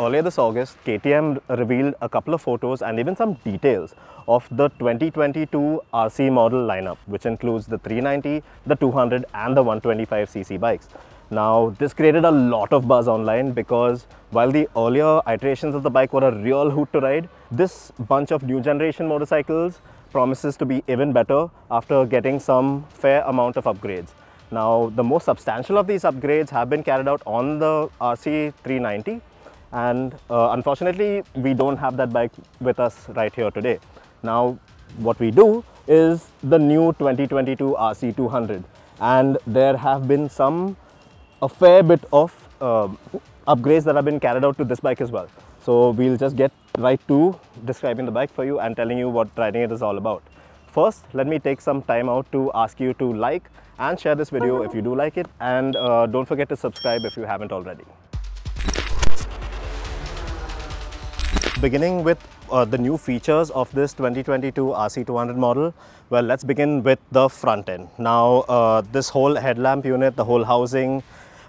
Earlier this August, KTM revealed a couple of photos and even some details of the 2022 RC model lineup, which includes the 390, the 200 and the 125cc bikes. Now, this created a lot of buzz online because while the earlier iterations of the bike were a real hoot to ride, this bunch of new generation motorcycles promises to be even better after getting some fair amount of upgrades. Now, the most substantial of these upgrades have been carried out on the RC 390 and uh, unfortunately we don't have that bike with us right here today. Now what we do is the new 2022 RC200 and there have been some a fair bit of uh, upgrades that have been carried out to this bike as well. So we'll just get right to describing the bike for you and telling you what riding it is all about. First, let me take some time out to ask you to like and share this video if you do like it and uh, don't forget to subscribe if you haven't already. beginning with uh, the new features of this 2022 RC200 model, well, let's begin with the front end. Now, uh, this whole headlamp unit, the whole housing,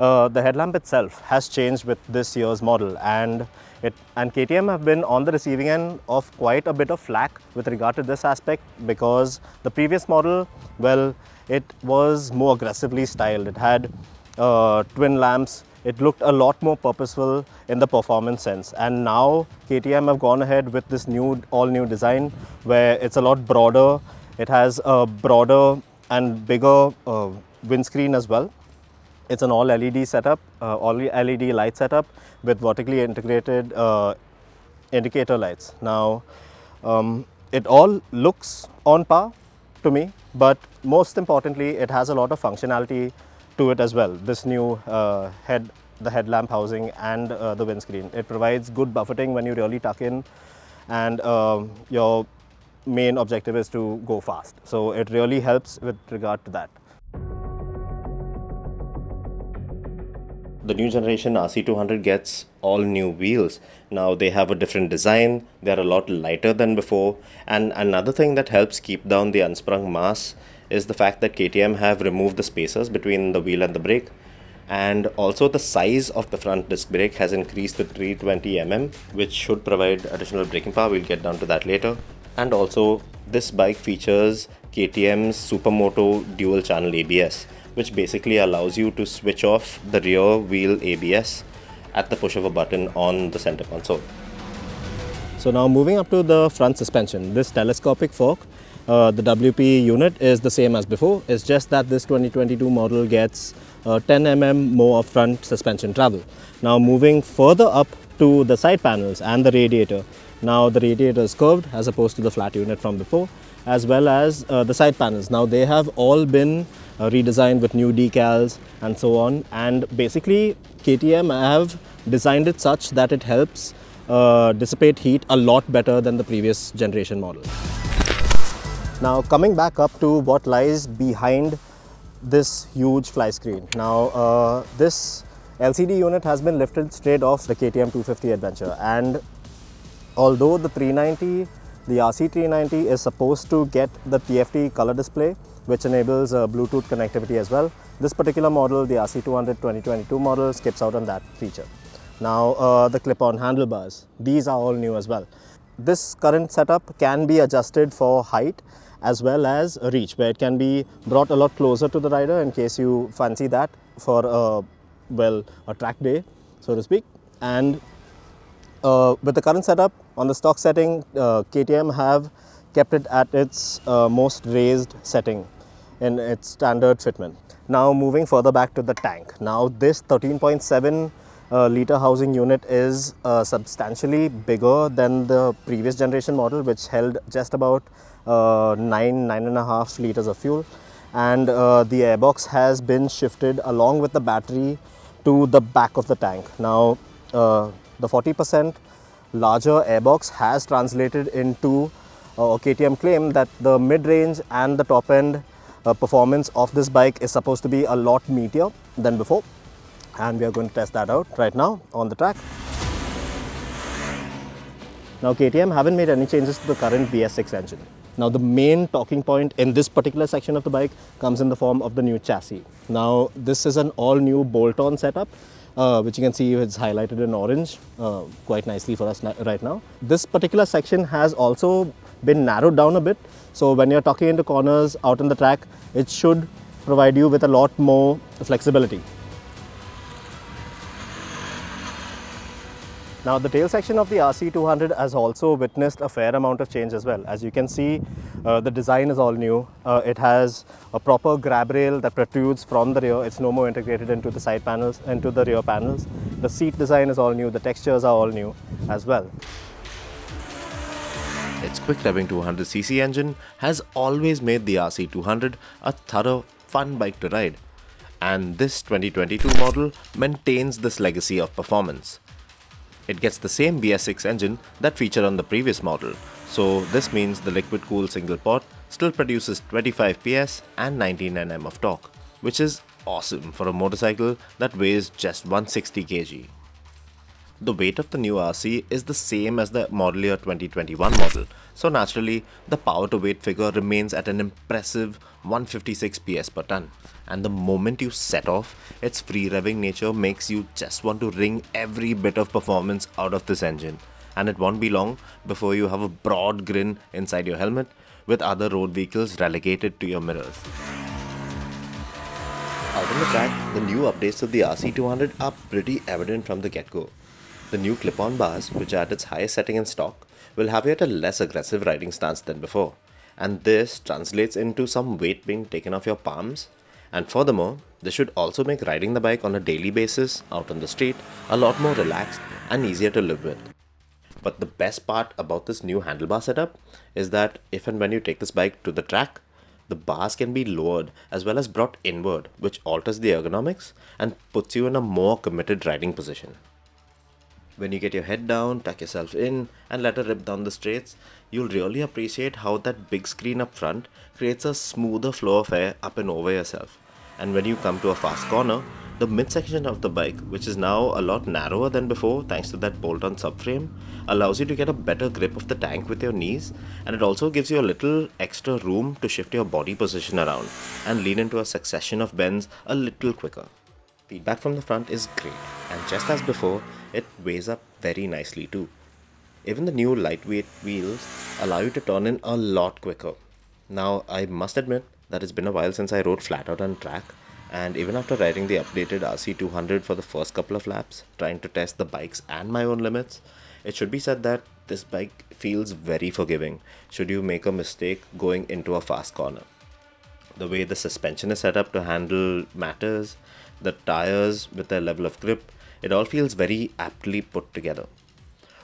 uh, the headlamp itself has changed with this year's model and it and KTM have been on the receiving end of quite a bit of flack with regard to this aspect because the previous model, well, it was more aggressively styled. It had uh, twin lamps it looked a lot more purposeful in the performance sense. And now KTM have gone ahead with this new all-new design where it's a lot broader. It has a broader and bigger uh, windscreen as well. It's an all LED setup, uh, all LED light setup with vertically integrated uh, indicator lights. Now, um, it all looks on par to me, but most importantly, it has a lot of functionality to it as well, this new uh, head, the headlamp housing and uh, the windscreen. It provides good buffeting when you really tuck in and um, your main objective is to go fast. So it really helps with regard to that. The new generation RC200 gets all new wheels. Now they have a different design, they're a lot lighter than before and another thing that helps keep down the unsprung mass is the fact that KTM have removed the spacers between the wheel and the brake and also the size of the front disc brake has increased to 320 mm which should provide additional braking power we'll get down to that later and also this bike features KTM's Supermoto dual channel ABS which basically allows you to switch off the rear wheel ABS at the push of a button on the center console. So now moving up to the front suspension, this telescopic fork uh, the WP unit is the same as before. It's just that this 2022 model gets uh, 10 mm more of front suspension travel. Now moving further up to the side panels and the radiator. Now the radiator is curved as opposed to the flat unit from before as well as uh, the side panels. Now they have all been uh, redesigned with new decals and so on and basically KTM have designed it such that it helps uh, dissipate heat a lot better than the previous generation model. Now coming back up to what lies behind this huge fly screen. Now uh, this LCD unit has been lifted straight off the KTM 250 Adventure and although the 390, the RC390 is supposed to get the TFT color display which enables uh, Bluetooth connectivity as well. This particular model, the RC200 2022 model, skips out on that feature. Now uh, the clip-on handlebars, these are all new as well. This current setup can be adjusted for height as well as reach where it can be brought a lot closer to the rider in case you fancy that for a well a track day so to speak and uh, with the current setup on the stock setting uh, KTM have kept it at its uh, most raised setting in its standard fitment now moving further back to the tank now this 13.7 uh, liter housing unit is uh, substantially bigger than the previous generation model which held just about uh, 9, 9.5 liters of fuel and uh, the airbox has been shifted along with the battery to the back of the tank. Now uh, the 40% larger airbox has translated into KTM claim that the mid-range and the top-end uh, performance of this bike is supposed to be a lot meatier than before and we are going to test that out right now on the track. Now KTM haven't made any changes to the current bs 6 engine. Now the main talking point in this particular section of the bike comes in the form of the new chassis. Now this is an all new bolt-on setup uh, which you can see is highlighted in orange uh, quite nicely for us right now. This particular section has also been narrowed down a bit. So when you're talking into corners out on the track, it should provide you with a lot more flexibility. Now the tail section of the RC200 has also witnessed a fair amount of change as well. As you can see, uh, the design is all new. Uh, it has a proper grab rail that protrudes from the rear. It's no more integrated into the side panels, into the rear panels. The seat design is all new. The textures are all new as well. Its quick revving 200cc engine has always made the RC200 a thorough fun bike to ride. And this 2022 model maintains this legacy of performance. It gets the same BS6 engine that featured on the previous model, so this means the liquid cooled single pot still produces 25 PS and 19 Nm of torque, which is awesome for a motorcycle that weighs just 160 kg. The weight of the new RC is the same as the model year 2021 model, so naturally, the power to weight figure remains at an impressive 156 PS per ton. And the moment you set off, its free revving nature makes you just want to wring every bit of performance out of this engine. And it won't be long before you have a broad grin inside your helmet with other road vehicles relegated to your mirrors. Out on the track, the new updates of the RC200 are pretty evident from the get-go. The new clip-on bars, which are at its highest setting in stock, will have yet a less aggressive riding stance than before, and this translates into some weight being taken off your palms. And furthermore, this should also make riding the bike on a daily basis out on the street a lot more relaxed and easier to live with. But the best part about this new handlebar setup is that if and when you take this bike to the track, the bars can be lowered as well as brought inward, which alters the ergonomics and puts you in a more committed riding position. When you get your head down, tuck yourself in, and let a rip down the straights, you'll really appreciate how that big screen up front creates a smoother flow of air up and over yourself. And when you come to a fast corner, the midsection of the bike, which is now a lot narrower than before thanks to that bolt on subframe, allows you to get a better grip of the tank with your knees and it also gives you a little extra room to shift your body position around and lean into a succession of bends a little quicker. Feedback from the front is great and just as before, it weighs up very nicely too. Even the new lightweight wheels allow you to turn in a lot quicker. Now I must admit that it's been a while since I rode flat out on track and even after riding the updated RC200 for the first couple of laps, trying to test the bikes and my own limits, it should be said that this bike feels very forgiving should you make a mistake going into a fast corner. The way the suspension is set up to handle matters, the tires with their level of grip, it all feels very aptly put together.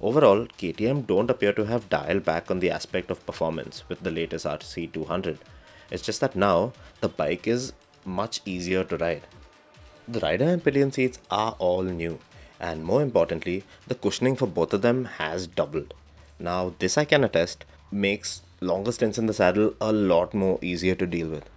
Overall, KTM don't appear to have dialed back on the aspect of performance with the latest RC200. It's just that now, the bike is much easier to ride. The rider and pillion seats are all new, and more importantly, the cushioning for both of them has doubled. Now, this I can attest makes longer stints in the saddle a lot more easier to deal with.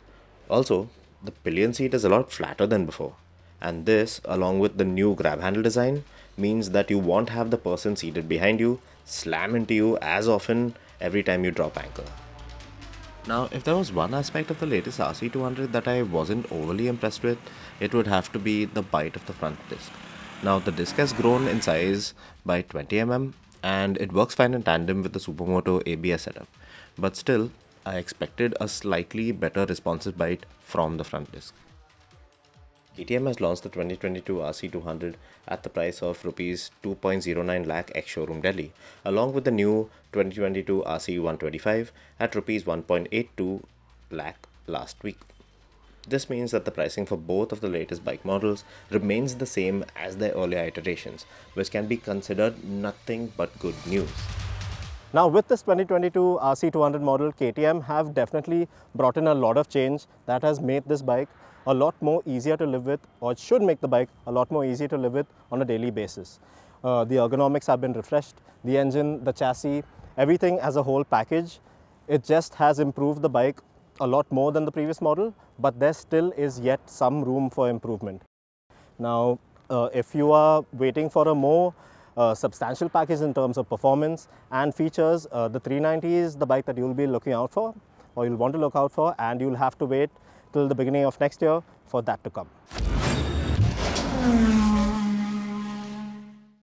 Also, the pillion seat is a lot flatter than before. And this, along with the new grab handle design, means that you won't have the person seated behind you slam into you as often every time you drop anchor. Now, if there was one aspect of the latest RC200 that I wasn't overly impressed with, it would have to be the bite of the front disc. Now, the disc has grown in size by 20mm and it works fine in tandem with the Supermoto ABS setup, but still, I expected a slightly better responsive bite from the front disc. KTM has launched the 2022 RC200 at the price of rupees 2.09 lakh ex showroom Delhi, along with the new 2022 RC125 at rupees 1.82 lakh last week. This means that the pricing for both of the latest bike models remains the same as their earlier iterations, which can be considered nothing but good news. Now with this 2022 RC200 model, KTM have definitely brought in a lot of change that has made this bike a lot more easier to live with or should make the bike a lot more easier to live with on a daily basis. Uh, the ergonomics have been refreshed, the engine, the chassis, everything as a whole package. It just has improved the bike a lot more than the previous model, but there still is yet some room for improvement. Now, uh, if you are waiting for a more substantial package in terms of performance and features. Uh, the 390 is the bike that you'll be looking out for or you'll want to look out for and you'll have to wait till the beginning of next year for that to come. Hmm.